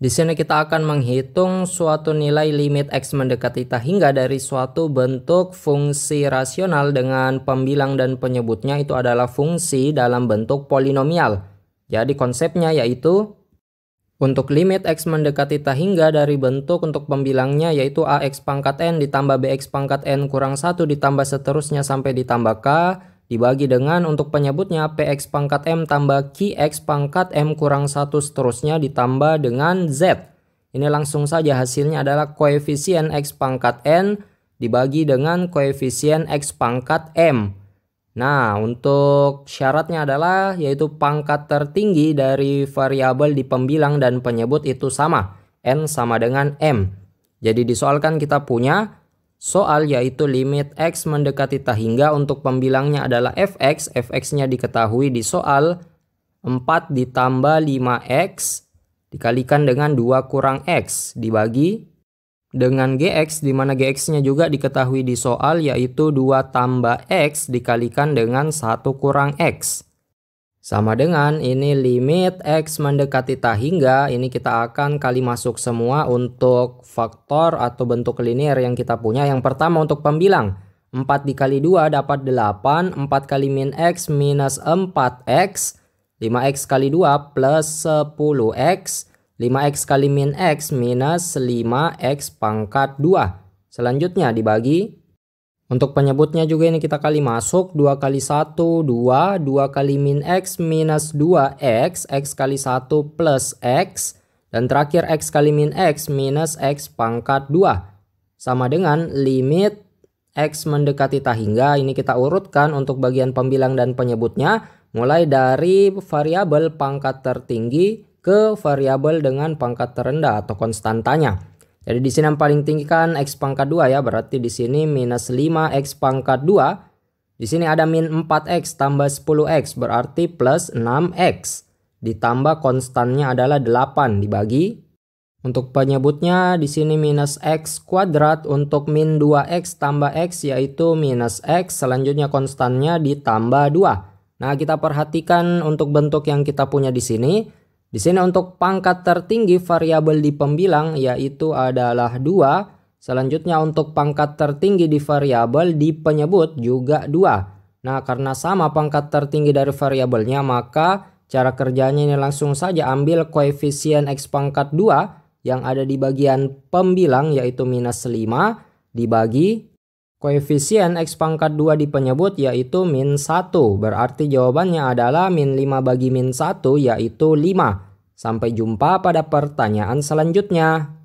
Di sini kita akan menghitung suatu nilai limit x mendekati tak hingga dari suatu bentuk fungsi rasional dengan pembilang dan penyebutnya itu adalah fungsi dalam bentuk polinomial. Jadi konsepnya yaitu untuk limit x mendekati tak hingga dari bentuk untuk pembilangnya yaitu ax pangkat n ditambah bx pangkat n kurang 1 ditambah seterusnya sampai ditambah k dibagi dengan untuk penyebutnya PX pangkat M tambah QX pangkat M kurang 1 seterusnya ditambah dengan Z. Ini langsung saja hasilnya adalah koefisien X pangkat N dibagi dengan koefisien X pangkat M. Nah, untuk syaratnya adalah yaitu pangkat tertinggi dari variabel di pembilang dan penyebut itu sama. N sama dengan M. Jadi disoalkan kita punya Soal yaitu limit X mendekati tak hingga untuk pembilangnya adalah Fx. Fx-nya diketahui di soal 4 ditambah 5X dikalikan dengan 2 kurang X dibagi dengan Gx di mana Gx-nya juga diketahui di soal yaitu 2 tambah X dikalikan dengan 1 kurang X. Sama dengan ini limit X mendekati tak hingga ini kita akan kali masuk semua untuk faktor atau bentuk linear yang kita punya. Yang pertama untuk pembilang 4 dikali 2 dapat 8, 4 kali min X minus 4X, 5X kali 2 plus 10X, 5X kali min X minus 5X pangkat 2. Selanjutnya dibagi untuk penyebutnya juga ini kita kali masuk 2 kali 1, 2, 2 kali min X minus 2X, X kali 1 plus X, dan terakhir X kali min X minus X pangkat 2. Sama dengan limit X mendekati tak hingga, ini kita urutkan untuk bagian pembilang dan penyebutnya, mulai dari variabel pangkat tertinggi ke variabel dengan pangkat terendah atau konstantanya. Jadi di sini yang paling tinggi kan X pangkat 2 ya. Berarti di sini minus 5 X pangkat 2. Di sini ada min 4X tambah 10X. Berarti plus 6X. Ditambah konstannya adalah 8 dibagi. Untuk penyebutnya di sini minus X kuadrat. Untuk min 2X tambah X yaitu minus X. Selanjutnya konstannya ditambah 2. Nah kita perhatikan untuk bentuk yang kita punya di sini. Di sini untuk pangkat tertinggi variabel di pembilang yaitu adalah 2. Selanjutnya untuk pangkat tertinggi di variabel di penyebut juga 2. Nah, karena sama pangkat tertinggi dari variabelnya maka cara kerjanya ini langsung saja ambil koefisien x pangkat 2 yang ada di bagian pembilang yaitu minus 5 dibagi Koefisien x pangkat 2 di penyebut yaitu min 1, berarti jawabannya adalah min 5 bagi min 1 yaitu 5. Sampai jumpa pada pertanyaan selanjutnya.